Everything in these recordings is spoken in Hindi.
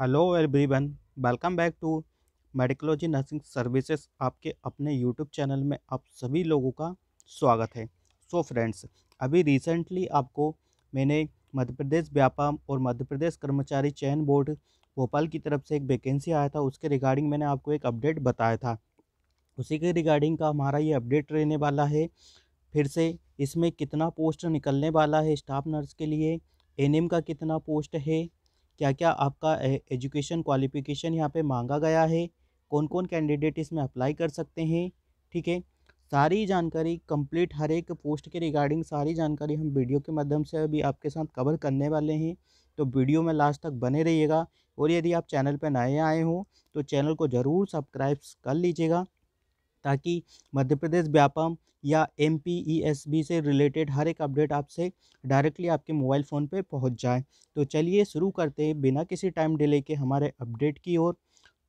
hello everyone welcome back to Medicology Nursing Services आपके अपने यूट्यूब चैनल में आप सभी लोगों का स्वागत है सो so फ्रेंड्स अभी रिसेंटली आपको मैंने मध्य प्रदेश व्यापार और मध्य प्रदेश कर्मचारी चयन बोर्ड भोपाल की तरफ से एक वैकेंसी आया था उसके रिगार्डिंग मैंने आपको एक अपडेट बताया था उसी के रिगार्डिंग का हमारा ये अपडेट रहने वाला है फिर से इसमें कितना पोस्ट निकलने वाला है स्टाफ नर्स के लिए एनएम का कितना पोस्ट है क्या क्या आपका एजुकेशन क्वालिफिकेशन यहाँ पे मांगा गया है कौन कौन कैंडिडेट इसमें अप्लाई कर सकते हैं ठीक है सारी जानकारी कंप्लीट हर एक पोस्ट के रिगार्डिंग सारी जानकारी हम वीडियो के माध्यम से अभी आपके साथ कवर करने वाले हैं तो वीडियो में लास्ट तक बने रहिएगा और यदि आप चैनल पर नए आए हों तो चैनल को ज़रूर सब्सक्राइब कर लीजिएगा ताकि मध्य प्रदेश व्यापम या एम e से रिलेटेड हर एक अपडेट आपसे डायरेक्टली आपके मोबाइल फ़ोन पे पहुंच जाए तो चलिए शुरू करते हैं बिना किसी टाइम डिले के हमारे अपडेट की ओर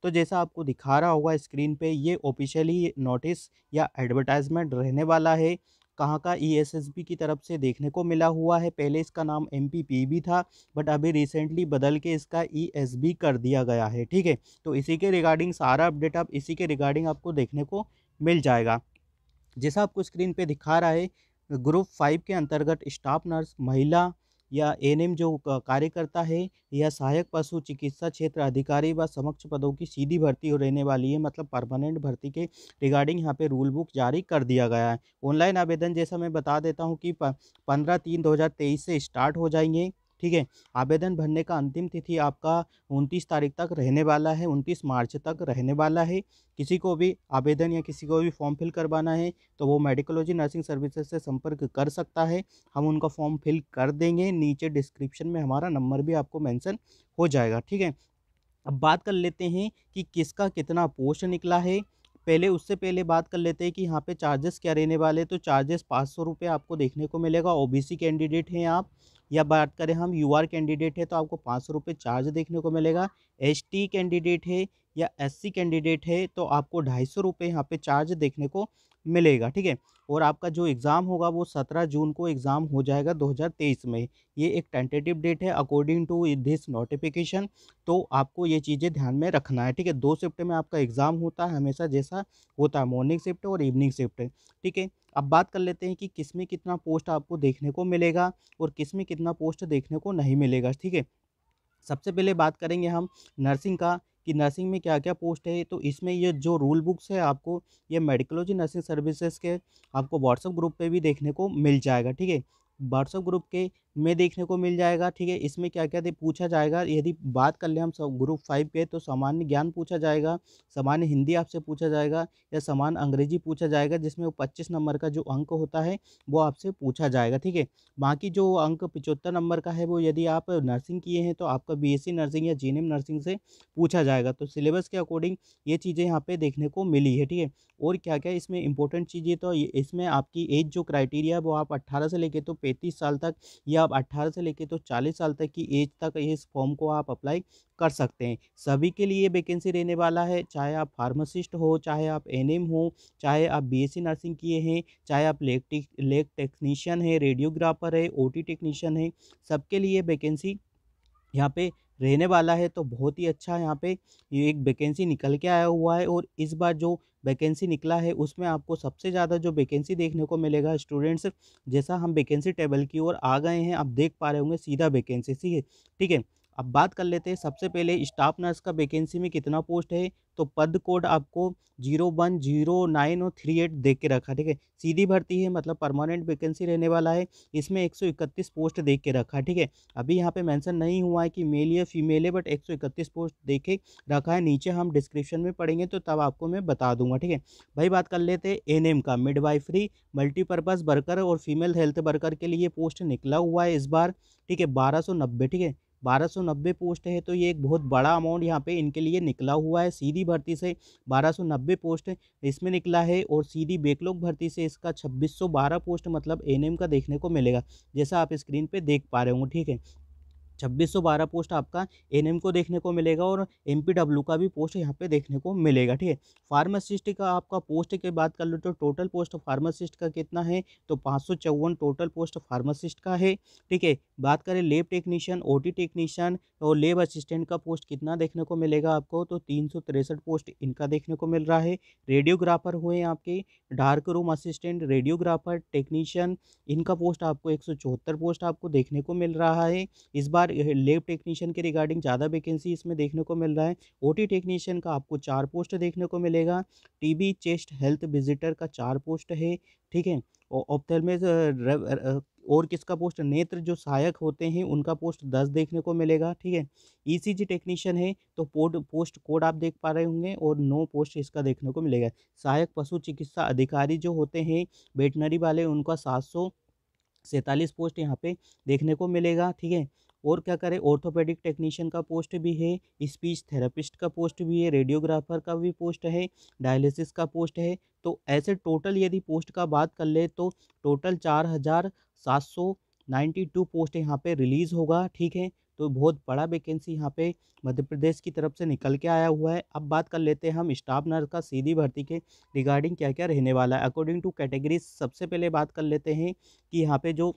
तो जैसा आपको दिखा रहा होगा स्क्रीन पे ये ऑफिशियली नोटिस या एडवर्टाइजमेंट रहने वाला है कहाँ का ई e की तरफ से देखने को मिला हुआ है पहले इसका नाम एम भी था बट अभी रिसेंटली बदल के इसका ई e कर दिया गया है ठीक है तो इसी के रिगार्डिंग सारा अपडेट आप इसी के रिगार्डिंग आपको देखने को मिल जाएगा जैसा आपको स्क्रीन पे दिखा रहा है ग्रुप फाइव के अंतर्गत स्टाफ नर्स महिला या एनएम जो कार्यकर्ता है या सहायक पशु चिकित्सा क्षेत्र अधिकारी व समक्ष पदों की सीधी भर्ती हो रहने वाली है मतलब परमानेंट भर्ती के रिगार्डिंग यहाँ पे रूल बुक जारी कर दिया गया है ऑनलाइन आवेदन जैसा मैं बता देता हूँ कि पंद्रह तीन दो हज़ार तेईस से स्टार्ट हो जाएंगे ठीक है आवेदन भरने का अंतिम तिथि आपका उनतीस तारीख तक रहने वाला है उनतीस मार्च तक रहने वाला है किसी को भी आवेदन या किसी को भी फॉर्म फिल करवाना है तो वो मेडिकोलॉजी नर्सिंग सर्विसेज से संपर्क कर सकता है हम उनका फॉर्म फिल कर देंगे नीचे डिस्क्रिप्शन में हमारा नंबर भी आपको मेंशन हो जाएगा ठीक है अब बात कर लेते हैं कि किसका कितना पोस्ट निकला है पहले उससे पहले बात कर लेते हैं कि यहाँ पे चार्जेस क्या रहने वाले तो चार्जेस पाँच सौ रुपये आपको देखने को मिलेगा ओबीसी कैंडिडेट हैं आप या बात करें हम यूआर कैंडिडेट है तो आपको पाँच सौ रुपये चार्ज देखने को मिलेगा एसटी कैंडिडेट है या एससी कैंडिडेट है तो आपको ढाई सौ रुपये यहाँ पे चार्ज देखने को मिलेगा ठीक है और आपका जो एग्ज़ाम होगा वो सत्रह जून को एग्ज़ाम हो जाएगा 2023 में ये एक टेंटेटिव डेट है अकॉर्डिंग टू दिस नोटिफिकेशन तो आपको ये चीज़ें ध्यान में रखना है ठीक है दो शिफ्ट में आपका एग्ज़ाम होता है हमेशा जैसा होता है मॉर्निंग शिफ्ट और इवनिंग शिफ्ट ठीक है अब बात कर लेते हैं कि किस में कितना पोस्ट आपको देखने को मिलेगा और किस में कितना पोस्ट देखने को नहीं मिलेगा ठीक है सबसे पहले बात करेंगे हम नर्सिंग का कि नर्सिंग में क्या क्या पोस्ट है तो इसमें ये जो रूल बुक्स है आपको ये मेडिकोलॉजी नर्सिंग सर्विसेज के आपको व्हाट्सअप ग्रुप पे भी देखने को मिल जाएगा ठीक है व्हाट्सअप ग्रुप के में देखने को मिल जाएगा ठीक है इसमें क्या क्या पूछा जाएगा यदि बात कर ले हम सब ग्रुप फाइव के तो सामान्य ज्ञान पूछा जाएगा सामान्य हिंदी आपसे पूछा जाएगा या सामान्य अंग्रेजी पूछा जाएगा जिसमें वो पच्चीस नंबर का जो अंक होता है वो आपसे पूछा जाएगा ठीक है बाकी जो अंक पिचहत्तर नंबर का है वो यदि आप नर्सिंग किए हैं तो आपका बी नर्सिंग या जी नर्सिंग से पूछा जाएगा तो सिलेबस के अकॉर्डिंग ये चीज़ें यहाँ पे देखने को मिली है ठीक है और क्या क्या इसमें इंपॉर्टेंट चीज़ें तो इसमें आपकी एज जो क्राइटेरिया है वो आप अट्ठारह से लेके तो पैंतीस साल तक या आप 18 से लेकर तो 40 साल तक की एज तक इस फॉर्म को आप अप्लाई कर सकते हैं सभी के लिए वैकेंसी रहने वाला है चाहे आप फार्मासिस्ट हो चाहे आप एनएम हो चाहे आप बीएससी नर्सिंग किए हैं चाहे आप लेक लेक टेक्नीशियन है रेडियोग्राफर है ओटी टेक्नीशियन है सबके लिए वैकेंसी यहाँ पे रहने वाला है तो बहुत ही अच्छा यहाँ पे ये एक वैकेंसी निकल के आया हुआ है और इस बार जो वैकेंसी निकला है उसमें आपको सबसे ज़्यादा जो वैकेंसी देखने को मिलेगा स्टूडेंट्स जैसा हम वैकेंसी टेबल की ओर आ गए हैं आप देख पा रहे होंगे सीधा वैकेंसी ठीक है अब बात कर लेते हैं सबसे पहले स्टाफ नर्स का वैकेंसी में कितना पोस्ट है तो पद कोड आपको जीरो वन जीरो नाइन और थ्री एट देख के रखा ठीक है सीधी भर्ती है मतलब परमानेंट वैकेंसी रहने वाला है इसमें एक सौ इकतीस पोस्ट देख के रखा ठीक है अभी यहाँ पे मेंशन नहीं हुआ है कि मेल या फीमेल है बट एक सौ इकतीस पोस्ट देखे रखा है नीचे हम डिस्क्रिप्शन में पढ़ेंगे तो तब आपको मैं बता दूंगा ठीक है भाई बात कर लेते हैं एन एम का मिडवाइफरी मल्टीपर्पज़ वर्कर और फीमेल हेल्थ वर्कर के लिए पोस्ट निकला हुआ है इस बार ठीक है बारह सौ नब्बे ठीक है 1290 पोस्ट है तो ये एक बहुत बड़ा अमाउंट यहाँ पे इनके लिए निकला हुआ है सीधी भर्ती से 1290 पोस्ट इसमें निकला है और सीधी बेकलॉग भर्ती से इसका 2612 पोस्ट मतलब एनएम का देखने को मिलेगा जैसा आप स्क्रीन पे देख पा रहे होंगे ठीक है छब्बीस सौ बारह पोस्ट आपका एन को देखने को मिलेगा और एम का भी पोस्ट यहाँ पे देखने को मिलेगा ठीक है फार्मासिस्ट का आपका पोस्ट की बात कर लो तो टोटल पोस्ट फार्मासिस्ट का कितना है तो पाँच टोटल पोस्ट फार्मासिस्ट का है ठीक है बात करें लेब टेक्नीशियन ओ टेक्नीशियन और लेब असिस्टेंट का पोस्ट कितना देखने को मिलेगा आपको तो तीन पोस्ट इनका देखने को मिल रहा है रेडियोग्राफर हुए आपके dark room assistant radiographer technician इनका पोस्ट आपको एक पोस्ट आपको देखने को मिल रहा है इस बार चार लेब टेक्नीशियन के रिगार्डिंग ज़्यादा वैकेंसी इसमें देखने को मिल रहा है ओटी टेक्नीशियन का आपको चार पोस्ट देखने को मिलेगा टीबी चेस्ट हेल्थ विजिटर का चार पोस्ट है ठीक है ऑप्थेलमेज और किसका पोस्ट नेत्र जो सहायक होते हैं उनका पोस्ट दस देखने को मिलेगा ठीक है ईसीजी e टेक्नीशियन है तो पोड पोस्ट कोड आप देख पा रहे होंगे और नो पोस्ट इसका देखने को मिलेगा सहायक पशु चिकित्सा अधिकारी जो होते हैं वेटनरी वाले उनका सात सौ सैंतालीस पोस्ट यहाँ पे देखने को मिलेगा ठीक है और क्या करें ऑर्थोपेडिक टेक्नीशियन का पोस्ट भी है स्पीच थेरेपिस्ट का पोस्ट भी है रेडियोग्राफर का भी पोस्ट है डायलिसिस का पोस्ट है तो ऐसे टोटल यदि पोस्ट का बात कर ले तो टोटल चार हज़ार सात सौ नाइन्टी टू पोस्ट यहाँ पे रिलीज़ होगा ठीक है तो बहुत बड़ा वैकेंसी यहाँ पे मध्य प्रदेश की तरफ से निकल के आया हुआ है अब बात कर लेते हैं हम स्टाफ नर्स का सीधी भर्ती के रिगार्डिंग क्या क्या रहने वाला है अकॉर्डिंग टू कैटेगरीज सबसे पहले बात कर लेते हैं कि यहाँ पे जो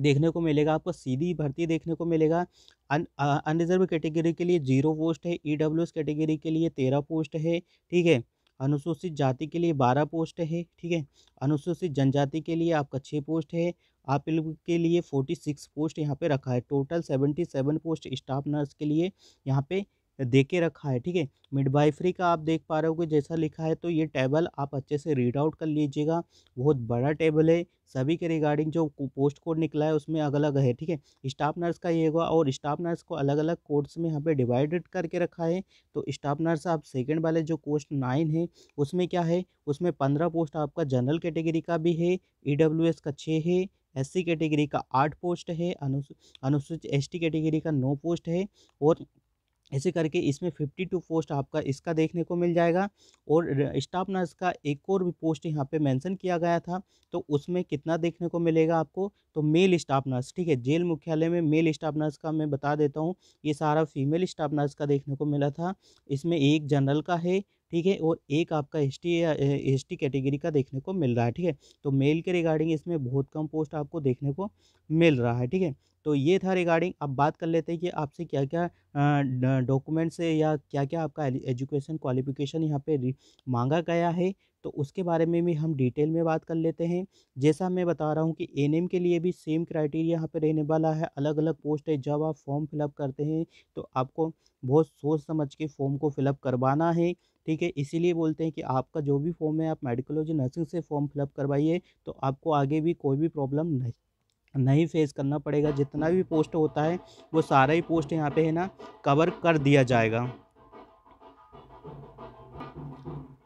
देखने को मिलेगा आपको सीधी भर्ती देखने को मिलेगा अनरिजर्व कैटेगरी के लिए जीरो पोस्ट है ई डब्ल्यू एस कैटेगरी के लिए तेरह पोस्ट है ठीक है अनुसूचित जाति के लिए बारह पोस्ट है ठीक है अनुसूचित जनजाति के लिए आपका छः पोस्ट है आप के लिए फोर्टी सिक्स पोस्ट यहाँ पे रखा है total seventy seven post staff nurse के लिए यहाँ पे दे के रखा है ठीक है मिडवाइफरी का आप देख पा रहे हो जैसा लिखा है तो ये टेबल आप अच्छे से रीड आउट कर लीजिएगा बहुत बड़ा टेबल है सभी के रिगार्डिंग जो पोस्ट कोड निकला है उसमें अलग अलग है ठीक है स्टाफ नर्स का ये होगा और स्टाफ नर्स को अलग अलग कोड्स में यहाँ पे डिवाइडेड करके रखा है तो स्टाफ नर्स आप सेकेंड वाले जो कोस्ट नाइन है उसमें क्या है उसमें पंद्रह पोस्ट आपका जनरल कैटेगरी का भी है ई e का छः है एससी कैटेगरी का आठ पोस्ट है अनुसूचित एसटी कैटेगरी का नौ पोस्ट है और ऐसे करके इसमें फिफ्टी टू पोस्ट आपका इसका देखने को मिल जाएगा और स्टाफ नर्स का एक और भी पोस्ट यहाँ पे मेंशन किया गया था तो उसमें कितना देखने को मिलेगा आपको तो मेल स्टाफ नर्स ठीक है जेल मुख्यालय में मेल स्टाफ नर्स का मैं बता देता हूँ ये सारा फीमेल स्टाफ नर्स का देखने को मिला था इसमें एक जनरल का है ठीक है और एक आपका एस टी या एस टी कैटेगरी का देखने को मिल रहा है ठीक है तो मेल के रिगार्डिंग इसमें बहुत कम पोस्ट आपको देखने को मिल रहा है ठीक है तो ये था रिगार्डिंग अब बात कर लेते हैं कि आपसे क्या क्या डॉक्यूमेंट्स है या क्या क्या आपका एजुकेशन क्वालिफिकेशन यहाँ पे मांगा गया है तो उसके बारे में भी हम डिटेल में बात कर लेते हैं जैसा मैं बता रहा हूँ कि एन के लिए भी सेम क्राइटेरिया यहाँ पे रहने वाला है अलग अलग पोस्ट है जब आप फॉर्म फिलअप करते हैं तो आपको बहुत सोच समझ के फॉर्म को फिलअप करवाना है ठीक है इसीलिए बोलते हैं कि आपका जो भी फॉर्म है आप मेडिकोलॉजी नर्सिंग से फॉर्म फिलअप करवाइए तो आपको आगे भी कोई भी प्रॉब्लम नहीं नहीं फेस करना पड़ेगा जितना भी पोस्ट होता है वो सारा ही पोस्ट यहाँ पे है ना कवर कर दिया जाएगा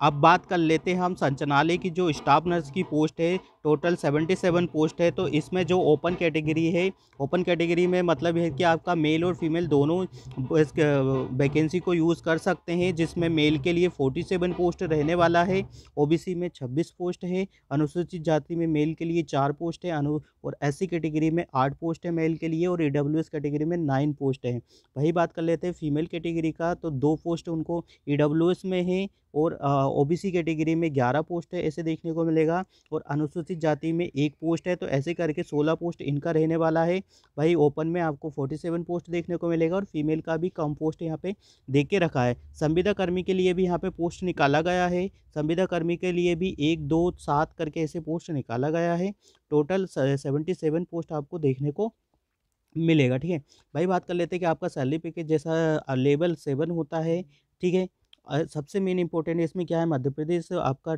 अब बात कर लेते हैं हम संचनालय की जो स्टाफ नर्स की पोस्ट है टोटल 77 पोस्ट है तो इसमें जो ओपन कैटेगरी है ओपन कैटेगरी में मतलब है कि आपका मेल और फीमेल दोनों वैकेंसी को यूज़ कर सकते हैं जिसमें मेल के लिए 47 पोस्ट रहने वाला है ओबीसी में 26 पोस्ट है अनुसूचित जाति में मेल के लिए चार पोस्ट है अनु और एस कैटेगरी में आठ पोस्ट है मेल के लिए और ई कैटेगरी में नाइन पोस्ट है वही बात कर लेते हैं फीमेल कैटेगरी का तो दो पोस्ट उनको ई में है और ओबीसी कैटेगरी में ग्यारह पोस्ट है ऐसे देखने को मिलेगा और अनुसूचित अनुसूचित जाति में एक पोस्ट है तो ऐसे करके सोलह पोस्ट इनका रहने वाला है भाई ओपन में आपको फोर्टी सेवन पोस्ट देखने को मिलेगा और फीमेल का भी कम पोस्ट यहाँ पे देख के रखा है संविदा कर्मी के लिए भी यहाँ पे पोस्ट निकाला गया है संविदा कर्मी के लिए भी एक दो सात करके ऐसे पोस्ट निकाला गया है टोटल सेवेंटी सेवन पोस्ट आपको देखने को मिलेगा ठीक है भाई बात कर लेते हैं कि आपका सैलरी पैकेज जैसा लेवल सेवन होता है ठीक है सबसे मेन इम्पोर्टेंट है इसमें क्या है मध्य प्रदेश आपका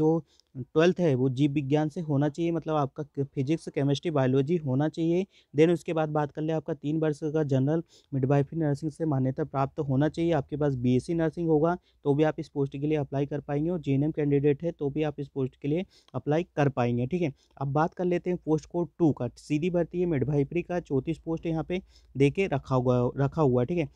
जो ट्वेल्थ है वो जीव विज्ञान से होना चाहिए मतलब आपका फिजिक्स केमिस्ट्री बायोलॉजी होना चाहिए देन उसके बाद बात कर ले आपका तीन वर्ष का जनरल मिडवाइफी नर्सिंग से मान्यता प्राप्त होना चाहिए आपके पास बीएससी नर्सिंग होगा तो भी आप इस पोस्ट के लिए अप्लाई कर पाएंगे और जे कैंडिडेट है तो भी आप इस पोस्ट के लिए अप्लाई कर पाएंगे ठीक है अब बात कर लेते हैं पोस्ट कोड टू का सीधी भर्ती है मिडवाइफरी का चौंतीस पोस्ट यहाँ पे दे रखा हुआ रखा हुआ ठीक है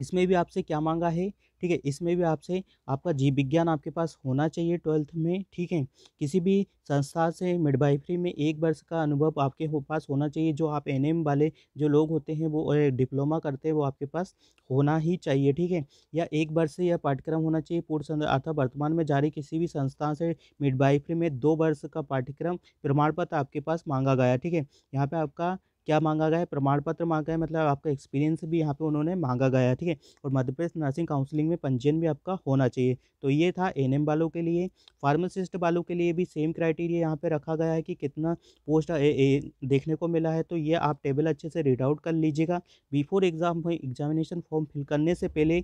इसमें भी आपसे क्या मांगा है ठीक है इसमें भी आपसे आपका जीव विज्ञान आपके पास होना चाहिए ट्वेल्थ में ठीक है किसी भी संस्था से मिडवाइफरी में एक वर्ष का अनुभव आपके हो पास होना चाहिए जो आप एन वाले जो लोग होते हैं वो डिप्लोमा करते हैं वो आपके पास होना ही चाहिए ठीक है या एक वर्ष से यह पाठ्यक्रम होना चाहिए पूर्व अर्थात वर्तमान में जारी किसी भी संस्था से मिडवाइफरी में दो वर्ष का पाठ्यक्रम प्रमाण पत्र आपके पास मांगा गया ठीक है यहाँ पर आपका क्या मांगा गया है प्रमाण पत्र मांगा है मतलब आपका एक्सपीरियंस भी यहाँ पे उन्होंने मांगा गया है ठीक है और मध्य प्रदेश नर्सिंग काउंसिलिंग में पंजीयन भी आपका होना चाहिए तो ये था एन वालों के लिए फार्मासिस्ट वालों के लिए भी सेम क्राइटेरिया यहाँ पर रखा गया है कि कितना पोस्ट ए, ए, देखने को मिला है तो ये आप टेबल अच्छे से रीड आउट कर लीजिएगा before exam examination form fill करने से पहले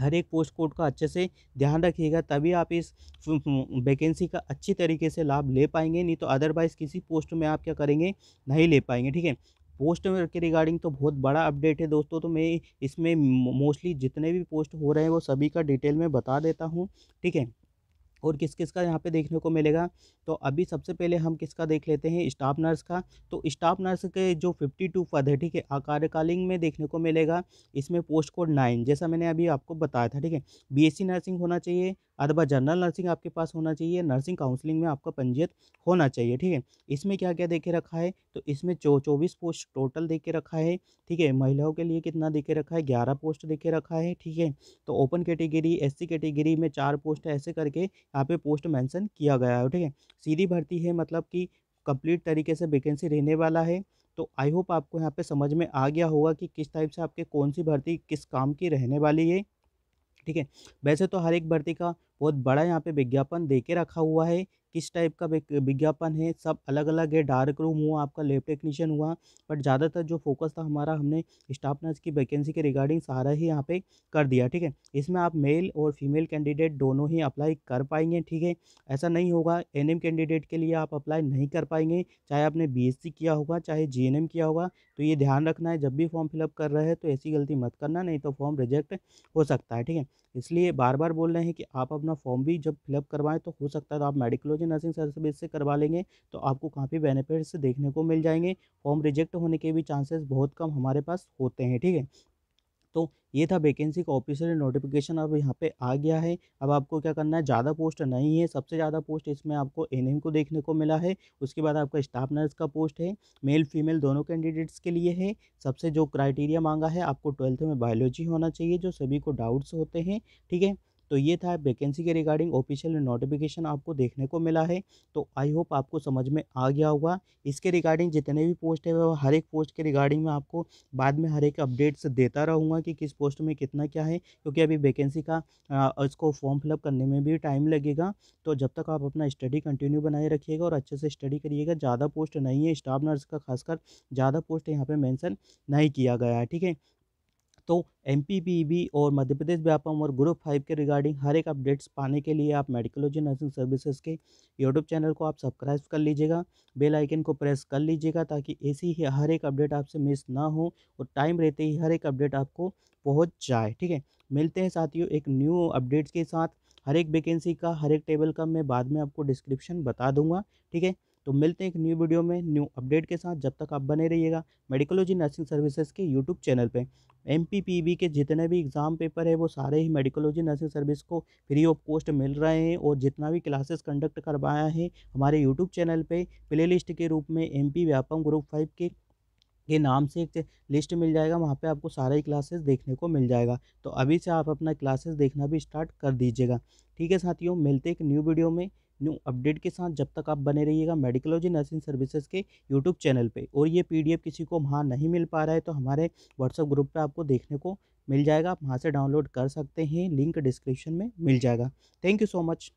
हर एक पोस्ट कोड का अच्छे से ध्यान रखिएगा तभी आप इस वैकेंसी का अच्छी तरीके से लाभ ले पाएंगे नहीं तो अदरवाइज़ किसी पोस्ट में आप क्या करेंगे नहीं ले पाएंगे ठीक है पोस्ट के रिगार्डिंग तो बहुत बड़ा अपडेट है दोस्तों तो मैं इसमें मोस्टली जितने भी पोस्ट हो रहे हैं वो सभी का डिटेल में बता देता हूँ ठीक है और किस किस का यहाँ पे देखने को मिलेगा तो अभी सबसे पहले हम किसका देख लेते हैं स्टाफ नर्स का तो स्टाफ नर्स के जो फिफ्टी टू पद है ठीक है आकार्यकालीन में देखने को मिलेगा इसमें पोस्ट कोड नाइन जैसा मैंने अभी आपको बताया था ठीक है बीएससी e नर्सिंग होना चाहिए अथवा जनरल नर्सिंग आपके पास होना चाहिए नर्सिंग काउंसलिंग में आपका पंजीयत होना चाहिए ठीक है इसमें क्या क्या देखे रखा है तो इसमें चौ चौबीस पोस्ट टोटल देखे रखा है ठीक है महिलाओं के लिए कितना देखे रखा है ग्यारह पोस्ट देखे रखा है ठीक है तो ओपन कैटेगरी एससी कैटेगरी में चार पोस्ट ऐसे करके यहाँ पे पोस्ट मेंशन किया गया है ठीक है सीधी भर्ती है मतलब कि कंप्लीट तरीके से वैकेंसी रहने वाला है तो आई होप आपको यहाँ पे समझ में आ गया होगा कि किस टाइप से आपके कौन सी भर्ती किस काम की रहने वाली है ठीक है वैसे तो हर एक भर्ती का बहुत बड़ा यहाँ पे विज्ञापन दे के रखा हुआ है किस टाइप का विज्ञापन है सब अलग अलग है डार्क रूम हुआ आपका लेब टेक्नीशियन हुआ बट ज़्यादातर जो फोकस था हमारा हमने स्टाफ नर्स की वैकेंसी के रिगार्डिंग सारा ही यहाँ पे कर दिया ठीक है इसमें आप मेल और फीमेल कैंडिडेट दोनों ही अप्लाई कर पाएंगे ठीक है ऐसा नहीं होगा एन कैंडिडेट के लिए आप अप्लाई नहीं कर पाएंगे चाहे आपने बी किया होगा चाहे जी किया होगा तो ये ध्यान रखना है जब भी फॉर्म फिलअप कर रहे हैं तो ऐसी गलती मत करना नहीं तो फॉर्म रिजेक्ट हो सकता है ठीक है इसलिए बार बार बोल रहे हैं कि आप अपना फॉर्म भी जब फिलअप करवाएं तो हो सकता है तो आप मेडिकोलॉजी नर्सिंग सर्विस से करवा लेंगे तो आपको काफ़ी बेनिफिट्स देखने को मिल जाएंगे फॉर्म रिजेक्ट होने के भी चांसेस बहुत कम हमारे पास होते हैं ठीक है तो ये था वैकेंसी का ऑफिशियल नोटिफिकेशन अब यहाँ पे आ गया है अब आपको क्या करना है ज़्यादा पोस्ट नहीं है सबसे ज़्यादा पोस्ट इसमें आपको एन को देखने को मिला है उसके बाद आपका स्टाफ नर्स का पोस्ट है मेल फीमेल दोनों कैंडिडेट्स के लिए है सबसे जो क्राइटेरिया मांगा है आपको ट्वेल्थ में बायोलॉजी होना चाहिए जो सभी को डाउट्स होते हैं ठीक है तो ये था वैकेंसी के रिगार्डिंग ऑफिशियल नोटिफिकेशन आपको देखने को मिला है तो आई होप आपको समझ में आ गया होगा इसके रिगार्डिंग जितने भी पोस्ट है वह हर एक पोस्ट के रिगार्डिंग मैं आपको बाद में हर एक अपडेट्स देता रहूँगा कि किस पोस्ट में कितना क्या है क्योंकि अभी वैकेंसी का उसको इसको फॉर्म फिलअप करने में भी टाइम लगेगा तो जब तक आप अपना स्टडी कंटिन्यू बनाए रखिएगा और अच्छे से स्टडी करिएगा ज़्यादा पोस्ट नहीं है स्टाफ नर्स का खासकर ज़्यादा पोस्ट यहाँ पर मैंसन नहीं किया गया है ठीक है तो एम और मध्य प्रदेश व्यापम और ग्रुप फाइव के रिगार्डिंग हर एक अपडेट्स पाने के लिए आप मेडिकोलॉजी नर्सिंग सर्विसेज के यूट्यूब चैनल को आप सब्सक्राइब कर लीजिएगा बेल आइकन को प्रेस कर लीजिएगा ताकि ऐसी ही हर एक अपडेट आपसे मिस ना हो और टाइम रहते ही हर एक अपडेट आपको पहुँच जाए ठीक है मिलते हैं साथियों एक न्यू अपडेट्स के साथ हर एक वैकेंसी का हर एक टेबल का मैं बाद में आपको डिस्क्रिप्शन बता दूंगा ठीक है तो मिलते हैं एक न्यू वीडियो में न्यू अपडेट के साथ जब तक आप बने रहिएगा मेडिकोलॉजी नर्सिंग सर्विसेज के यूट्यूब चैनल पे एम के जितने भी एग्ज़ाम पेपर है वो सारे ही मेडिकोलॉजी नर्सिंग सर्विस को फ्री ऑफ कॉस्ट मिल रहे हैं और जितना भी क्लासेस कंडक्ट करवाया है हमारे यूट्यूब चैनल पर प्ले लिस्ट के रूप में M P Vyapam group five के के नाम से एक लिस्ट मिल जाएगा वहाँ पे आपको सारे क्लासेस देखने को मिल जाएगा तो अभी से आप अपना क्लासेस देखना भी स्टार्ट कर दीजिएगा ठीक है साथियों मिलते एक न्यू वीडियो में न्यू अपडेट के साथ जब तक आप बने रहिएगा मेडिकोलॉजी नर्सिंग सर्विसेज के यूट्यूब चैनल पे और ये पीडीएफ किसी को वहाँ नहीं मिल पा रहा है तो हमारे व्हाट्सअप ग्रुप पे आपको देखने को मिल जाएगा आप वहाँ से डाउनलोड कर सकते हैं लिंक डिस्क्रिप्शन में मिल जाएगा थैंक यू सो मच